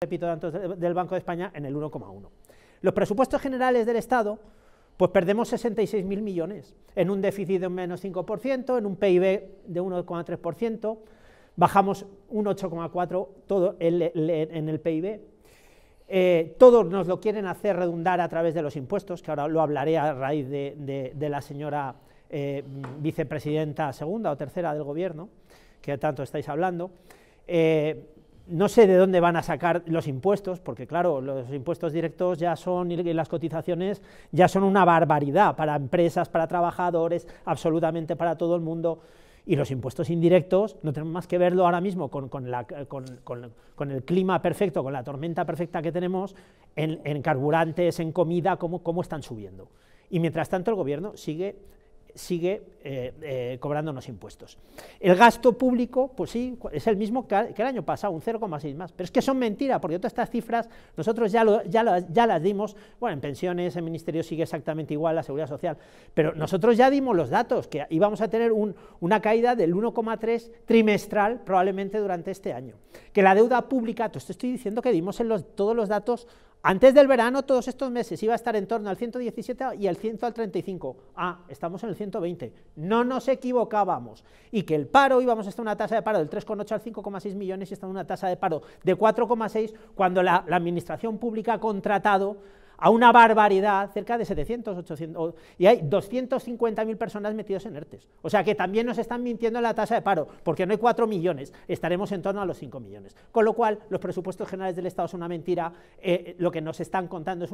repito, del Banco de España en el 1,1. Los presupuestos generales del Estado, pues perdemos 66.000 millones, en un déficit de un menos 5%, en un PIB de 1,3%, bajamos un 8,4% todo en el PIB. Eh, todos nos lo quieren hacer redundar a través de los impuestos, que ahora lo hablaré a raíz de, la señora eh, vicepresidenta segunda o tercera del gobierno, que tanto estáis hablando. Eh, no sé de dónde van a sacar los impuestos, porque claro, los impuestos directos ya son, y las cotizaciones ya son una barbaridad para empresas, para trabajadores, absolutamente para todo el mundo. Y los impuestos indirectos, no tenemos más que verlo ahora mismo con, el clima perfecto, con la tormenta perfecta que tenemos, en, carburantes, en comida, cómo están subiendo. Y mientras tanto el gobierno sigue sigue eh, eh, cobrándonos impuestos. El gasto público, pues sí, es el mismo que, el año pasado, un 0,6 más. Pero es que son mentiras, porque todas estas cifras nosotros ya, ya, las, ya las dimos. Bueno, en pensiones, en ministerio sigue exactamente igual, la seguridad social. Pero nosotros ya dimos los datos, que íbamos a tener un, una caída del 1,3 trimestral probablemente durante este año. Que la deuda pública, te estoy diciendo que dimos en todos los datos antes del verano, todos estos meses, iba a estar en torno al 117 y al 100 al 35. Ah, estamos en el 120. No nos equivocábamos. Y que el paro, íbamos hasta una tasa de paro del 3,8 al 5,6 millones y en una tasa de paro de 4,6 cuando la, administración pública ha contratado a una barbaridad, cerca de 700, 800, y hay 250.000 personas metidas en ERTES. O sea que también nos están mintiendo la tasa de paro, porque no hay 4 millones, estaremos en torno a los 5 millones. Con lo cual, los presupuestos generales del Estado son una mentira, eh, lo que nos están contando es